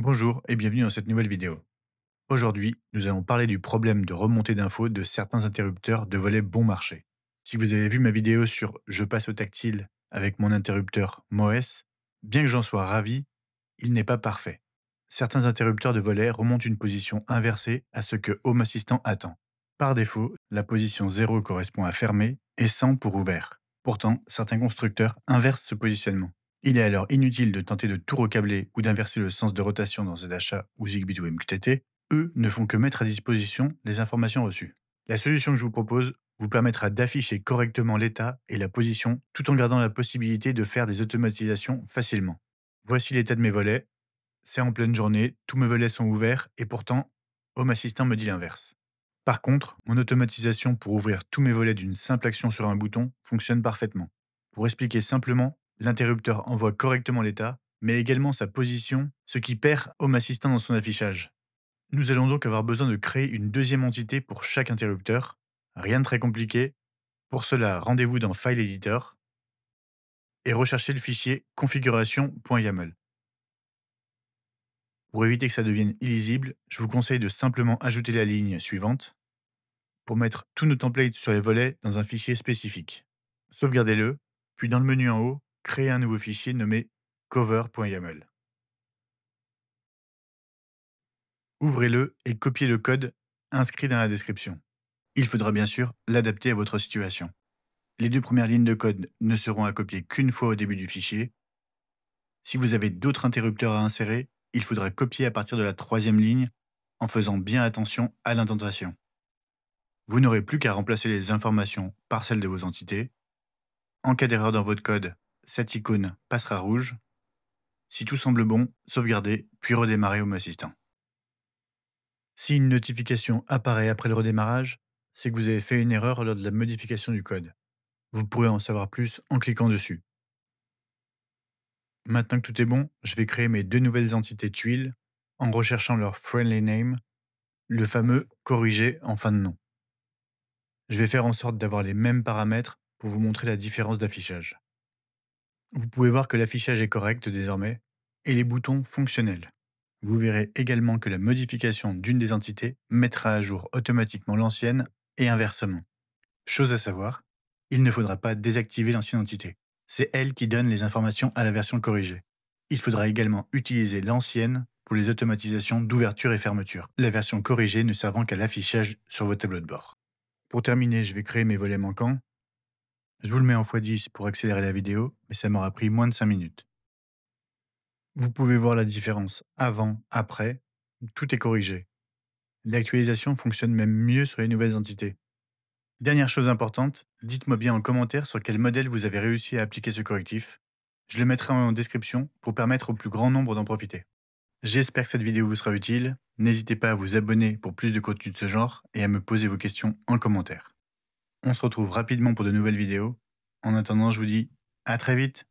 Bonjour et bienvenue dans cette nouvelle vidéo. Aujourd'hui, nous allons parler du problème de remontée d'infos de certains interrupteurs de volets bon marché. Si vous avez vu ma vidéo sur Je passe au tactile avec mon interrupteur MOS, bien que j'en sois ravi, il n'est pas parfait. Certains interrupteurs de volets remontent une position inversée à ce que Home Assistant attend. Par défaut, la position 0 correspond à fermé et 100 pour ouvert. Pourtant, certains constructeurs inversent ce positionnement. Il est alors inutile de tenter de tout recabler ou d'inverser le sens de rotation dans ZHA ou Zigbee ou MQTT. Eux ne font que mettre à disposition les informations reçues. La solution que je vous propose vous permettra d'afficher correctement l'état et la position tout en gardant la possibilité de faire des automatisations facilement. Voici l'état de mes volets. C'est en pleine journée, tous mes volets sont ouverts et pourtant, Home Assistant me dit l'inverse. Par contre, mon automatisation pour ouvrir tous mes volets d'une simple action sur un bouton fonctionne parfaitement. Pour expliquer simplement, L'interrupteur envoie correctement l'état, mais également sa position, ce qui perd Home Assistant dans son affichage. Nous allons donc avoir besoin de créer une deuxième entité pour chaque interrupteur. Rien de très compliqué. Pour cela, rendez-vous dans File Editor et recherchez le fichier configuration.yaml. Pour éviter que ça devienne illisible, je vous conseille de simplement ajouter la ligne suivante pour mettre tous nos templates sur les volets dans un fichier spécifique. Sauvegardez-le, puis dans le menu en haut, créer un nouveau fichier nommé cover.yaml. Ouvrez-le et copiez le code inscrit dans la description. Il faudra bien sûr l'adapter à votre situation. Les deux premières lignes de code ne seront à copier qu'une fois au début du fichier. Si vous avez d'autres interrupteurs à insérer, il faudra copier à partir de la troisième ligne en faisant bien attention à l'indentation. Vous n'aurez plus qu'à remplacer les informations par celles de vos entités. En cas d'erreur dans votre code, cette icône passera rouge. Si tout semble bon, sauvegarder, puis redémarrer Home Assistant. Si une notification apparaît après le redémarrage, c'est que vous avez fait une erreur lors de la modification du code. Vous pourrez en savoir plus en cliquant dessus. Maintenant que tout est bon, je vais créer mes deux nouvelles entités tuiles en recherchant leur friendly name, le fameux corrigé en fin de nom. Je vais faire en sorte d'avoir les mêmes paramètres pour vous montrer la différence d'affichage. Vous pouvez voir que l'affichage est correct désormais et les boutons fonctionnels. Vous verrez également que la modification d'une des entités mettra à jour automatiquement l'ancienne et inversement. Chose à savoir, il ne faudra pas désactiver l'ancienne entité. C'est elle qui donne les informations à la version corrigée. Il faudra également utiliser l'ancienne pour les automatisations d'ouverture et fermeture, la version corrigée ne servant qu'à l'affichage sur vos tableaux de bord. Pour terminer, je vais créer mes volets manquants je vous le mets en x10 pour accélérer la vidéo, mais ça m'aura pris moins de 5 minutes. Vous pouvez voir la différence avant, après, tout est corrigé. L'actualisation fonctionne même mieux sur les nouvelles entités. Dernière chose importante, dites-moi bien en commentaire sur quel modèle vous avez réussi à appliquer ce correctif. Je le mettrai en description pour permettre au plus grand nombre d'en profiter. J'espère que cette vidéo vous sera utile. N'hésitez pas à vous abonner pour plus de contenu de ce genre et à me poser vos questions en commentaire. On se retrouve rapidement pour de nouvelles vidéos. En attendant, je vous dis à très vite